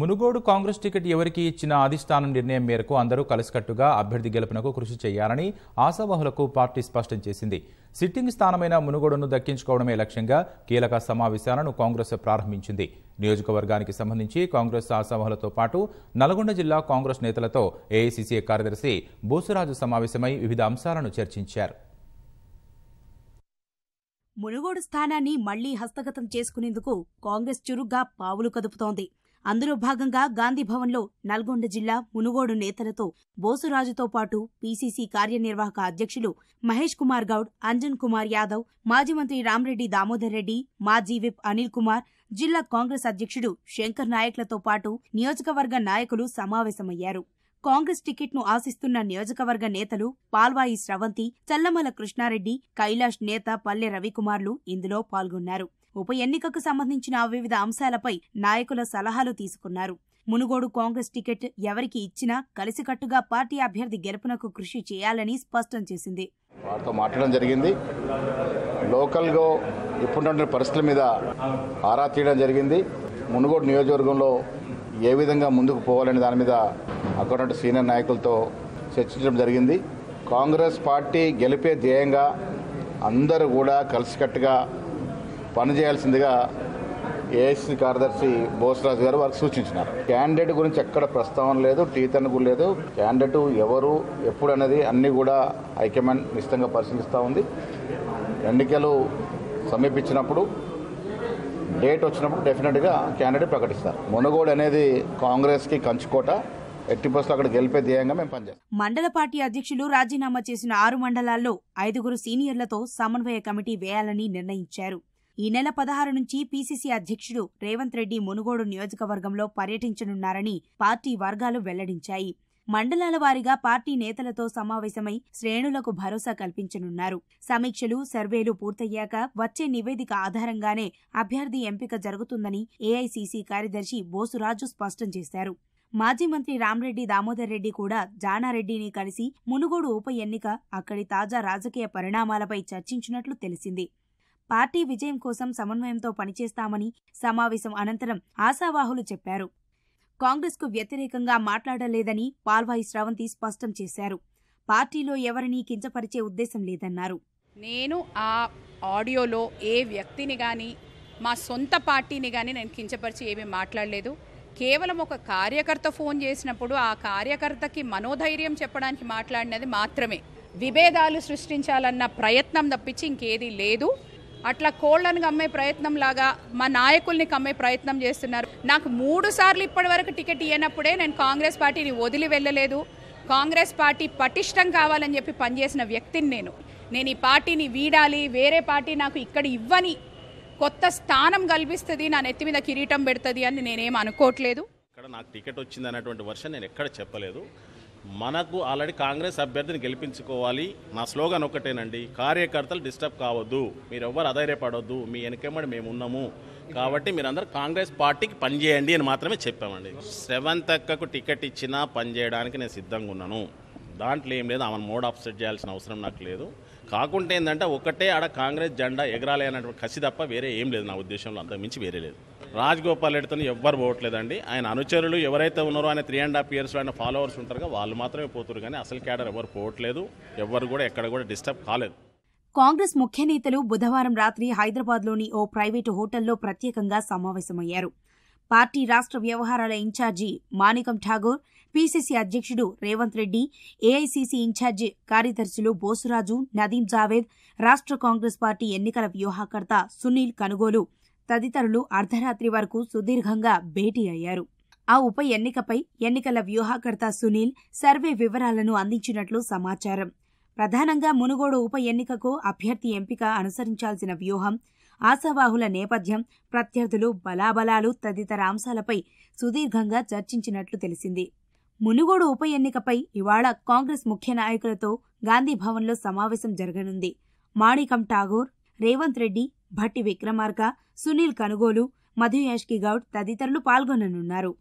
Munugode Congress ticket ఎవరికి ఇచ్చిన అధిష్టానం నిర్ణయం మేరకు అందరూ కలిసికట్టుగా అభ్యర్థి గెలుపునకు కృషి చేయాలని ఆశావాహులకు పార్టీ స్పష్టం చేసింది సిట్టింగ్ స్థానమైన మునుగోడును దక్కించుకోవడమే లక్ష్యంగా కీలక సమావేశాలను కాంగ్రెస్ ప్రారంభించింది నియోజకవర్గానికి సంబంధించి కాంగ్రెస్ ఆశావాహులతో పాటు నల్గొండ జిల్లా కాంగ్రెస్ నేతలతో ఏఐసీసీ కార్యదర్శి బోసురాజు సమావేశమై వివిధ అంశాలను చర్చించారు మునుగోడు స్థానాన్ని మళ్లీ హస్తగతం చేసుకునేందుకు కాంగ్రెస్ చురుగ్గా పావులు కదుపుతోంది అందులో భాగంగా గాంధీభవన్లో నల్గొండ జిల్లా మునుగోడు నేతలతో బోసురాజుతో పాటు పీసీసీ కార్యనిర్వాహక అధ్యక్షులు మహేష్ కుమార్ గౌడ్ అంజన్ కుమార్ యాదవ్ మాజీ మంత్రి రామ్రెడ్డి దామోదర్ రెడ్డి మాజీ విప్ అనిల్ కుమార్ జిల్లా కాంగ్రెస్ అధ్యక్షుడు శంకర్ నాయక్లతో పాటు నియోజకవర్గ నాయకులు సమావేశమయ్యారు కాంగ్రెస్ టికెట్ను ఆశిస్తున్న నియోజకవర్గ నేతలు పాల్వాయి స్రవంతి చల్లమల కృష్ణారెడ్డి కైలాష్ నేత పల్లె రవికుమార్లు ఇందులో పాల్గొన్నారు ఉప ఎన్నికకు సంబంధించిన వివిధ అంశాలపై నాయకుల సలహాలు తీసుకున్నారు మునుగోడు కాంగ్రెస్ టికెట్ ఎవరికి ఇచ్చినా కలిసికట్టుగా పార్టీ అభ్యర్థి గెలుపునకు కృషి చేయాలని స్పష్టం చేసింది వారితో మాట్లాడడం జరిగింది లోకల్గా ఇప్పుడున్న పరిస్థితుల మీద ఆరా తీయడం జరిగింది మునుగోడు నియోజకవర్గంలో ఏ విధంగా ముందుకు పోవాలనే దాని మీద అక్కడ సీనియర్ నాయకులతో చర్చించడం జరిగింది కాంగ్రెస్ పార్టీ గెలిపే ధ్యేయంగా అందరూ కూడా కలిసికట్టుగా పనిచేయాల్సిందిగా ఏఎస్సీ కార్యదర్శి బోసరాజు గారు వారికి సూచించినారు క్యాండిడేట్ గురించి ఎక్కడ ప్రస్తావన లేదు టీతన్ కూడా లేదు క్యాండిడేట్ ఎవరు ఎప్పుడు అనేది అన్నీ కూడా హైకమాండ్ నిశ్చితంగా పరిశీలిస్తూ ఉంది ఎన్నికలు సమీపించినప్పుడు డేట్ వచ్చినప్పుడు డెఫినెట్గా క్యాండిడేట్ ప్రకటిస్తారు మునుగోడు అనేది కాంగ్రెస్కి కంచుకోట ఎట్టి అక్కడ గెలిపే ధ్యేయంగా మేము పనిచేస్తాం మండల పార్టీ అధ్యక్షులు రాజీనామా చేసిన ఆరు మండలాల్లో ఐదుగురు సీనియర్లతో సమన్వయ కమిటీ వేయాలని నిర్ణయించారు ఈ నెల పదహారు నుంచి పీసీసీ అధ్యక్షుడు రేవంత్ రెడ్డి మునుగోడు నియోజకవర్గంలో పర్యటించనున్నారని పార్టీ వర్గాలు వెల్లడించాయి మండలాల వారీగా పార్టీ నేతలతో సమావేశమై శ్రేణులకు భరోసా కల్పించనున్నారు సమీక్షలు సర్వేలు పూర్తయ్యాక వచ్చే నివేదిక ఆధారంగానే అభ్యర్థి ఎంపిక జరుగుతుందని ఏఐసీసీ కార్యదర్శి బోసురాజు స్పష్టం చేశారు మాజీ మంత్రి రామ్రెడ్డి దామోదర్ రెడ్డి కూడా జానారెడ్డిని కలిసి మునుగోడు ఉప ఎన్నిక అక్కడి తాజా రాజకీయ పరిణామాలపై చర్చించినట్లు తెలిసింది పార్టీ విజయం కోసం సమన్వయంతో పనిచేస్తామని సమావేశం అనంతరం ఆశావాహులు చెప్పారు కాంగ్రెస్కు వ్యతిరేకంగా మాట్లాడలేదని పాల్వాయి శ్రవంతి స్పష్టం చేశారు పార్టీలో ఎవరినీ కించపరిచే ఉద్దేశం లేదన్నారు నేను ఆ ఆడియోలో ఏ వ్యక్తిని కానీ మా సొంత పార్టీని కానీ నేను కించపరిచి ఏమీ మాట్లాడలేదు కేవలం ఒక కార్యకర్త ఫోన్ చేసినప్పుడు ఆ కార్యకర్తకి మనోధైర్యం చెప్పడానికి మాట్లాడినది మాత్రమే విభేదాలు సృష్టించాలన్న ప్రయత్నం తప్పించి ఇంకేదీ లేదు అట్లా కోళ్లను కమ్మే ప్రయత్నం లాగా మా నాయకుల్ని కమ్మే ప్రయత్నం చేస్తున్నారు నాకు మూడు సార్లు ఇప్పటి వరకు టికెట్ ఇవ్వనప్పుడే నేను కాంగ్రెస్ పార్టీని వదిలి వెళ్ళలేదు కాంగ్రెస్ పార్టీ పటిష్టం కావాలని చెప్పి పనిచేసిన వ్యక్తిని నేను నేను ఈ పార్టీని వీడాలి వేరే పార్టీ నాకు ఇక్కడ ఇవ్వని కొత్త స్థానం కల్పిస్తుంది నా నెత్తి మీద కిరీటం పెడుతుంది అని నేనేం అనుకోవట్లేదు ఇక్కడ నాకు టికెట్ వచ్చింది అన్నటువంటి వర్షం నేను ఎక్కడ చెప్పలేదు మనకు ఆల్రెడీ కాంగ్రెస్ అభ్యర్థిని గెలిపించుకోవాలి నా స్లోగన్ ఒక్కటేనండి కార్యకర్తలు డిస్టర్బ్ కావద్దు మీరు ఎవ్వరు అధైర్యపడవద్దు మీ వెనకమ్మడి మేము ఉన్నాము కాబట్టి మీరందరూ కాంగ్రెస్ పార్టీకి పనిచేయండి అని మాత్రమే చెప్పామండి సెవెంత్ అక్కకు టికెట్ ఇచ్చినా పనిచేయడానికి నేను సిద్ధంగా ఉన్నాను దాంట్లో ఏం లేదు ఆమెను మోడ్ అప్సెట్ చేయాల్సిన అవసరం నాకు లేదు కాకుంటే ఏంటంటే ఒకటే ఆడ కాంగ్రెస్ జెండా ఎగరాలి అనేటువంటి కసి తప్ప వేరే ఏం లేదు నా ఉద్దేశంలో అంతకుమించి వేరే లేదు రాజగోపాల్ రెడ్డితో ఎవ్వరు పోవట్లేదండి ఆయన అనుచరులు ఎవరైతే ఉన్నారో ఆయన త్రీ అండ్ హాఫ్ ఇయర్స్లో ఆయన ఫాలోవర్స్ ఉంటారు వాళ్ళు మాత్రమే పోతురు కానీ అసలు క్యాడర్ ఎవరు పోవట్లేదు ఎవ్వరు కూడా ఎక్కడ కూడా డిస్టర్బ్ కాలేదు కాంగ్రెస్ ముఖ్య నేతలు బుధవారం రాత్రి హైదరాబాద్లోని ఓ ప్రైవేటు హోటల్లో ప్రత్యేకంగా సమావేశమయ్యారు పార్టీ రాష్ట్ర వ్యవహారాల ఇన్ఛార్జి మాణికం ఠాగూర్ పీసీసీ అధ్యక్షుడు రేవంత్ రెడ్డి ఏఐసీసీ ఇన్ఛార్జి కార్యదర్శులు బోసురాజు నదీం జావేద్ రాష్ట్ర కాంగ్రెస్ పార్టీ ఎన్నికల వ్యూహకర్త సునీల్ కనుగోలు తదితరులు అర్ధరాత్రి వరకు సుదీర్ఘంగా భేటీ అయ్యారు ఆ ఉప ఎన్నికపై ఎన్నికల వ్యూహకర్త సునీల్ సర్వే వివరాలను అందించినట్లు సమాచారం ప్రధానంగా మునుగోడు ఉప ఎన్నికకు అభ్యర్థి ఎంపిక అనుసరించాల్సిన వ్యూహం ఆశావాహుల నేపథ్యం ప్రత్యర్థులు బలాబలాలు తదితర అంశాలపై సుదీర్ఘంగా చర్చించినట్లు తెలిసింది మునుగోడు ఉప ఎన్నికపై ఇవాళ కాంగ్రెస్ ముఖ్య నాయకులతో గాంధీభవన్లో సమావేశం జరగనుంది మాణికం ఠాగూర్ రేవంత్ రెడ్డి భట్టి విక్రమార్క సునీల్ కనుగోలు మధు గౌడ్ తదితరులు పాల్గొననున్నారు